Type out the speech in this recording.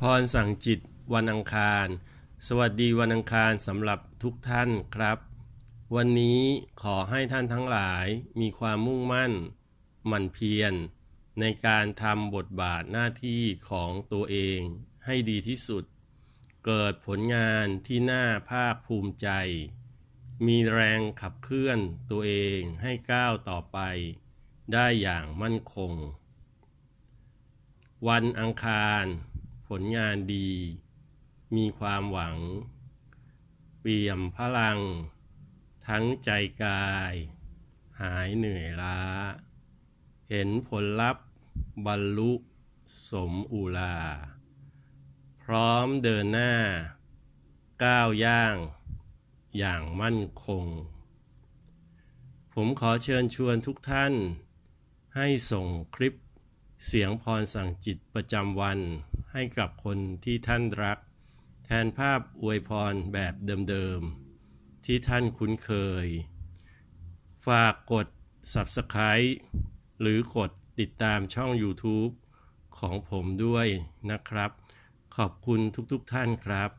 พรสั่งจิตวันอังคาร สวัสดีวันอังคารสำหรับทุกท่านครับ วันนี้ขอให้ท่านทั้งหลายมีความมุ่งมั่นมั่นเพียรในการทำบทบาทหน้าที่ของตัวเอง ให้ดีที่สุด เกิดผลงานที่น่าภาคภูมิใจ มีแรงขับเคลื่อนตัวเองให้ก้าวต่อไป ได้อย่างมั่นคง วันอังคารผลงานดี มีความหวัง เปี่ยมพลัง ทั้งใจกาย หายเหนื่อยล้า เห็นผลลัพธ์บรรลุสมอุลา พร้อมเดินหน้า ก้าวย่าง อย่างมั่นคง ผมขอเชิญชวนทุกท่าน ให้ส่งคลิปเสียงพรสั่งจิตประจำวันให้กับคนที่ท่านรัก แทนภาพอวยพรแบบเดิมๆที่ท่านคุ้นเคย ฝากกด Subscribe หรือกดติดตามช่อง YouTube ของผมด้วยนะครับ ขอบคุณทุกๆทท่านครับ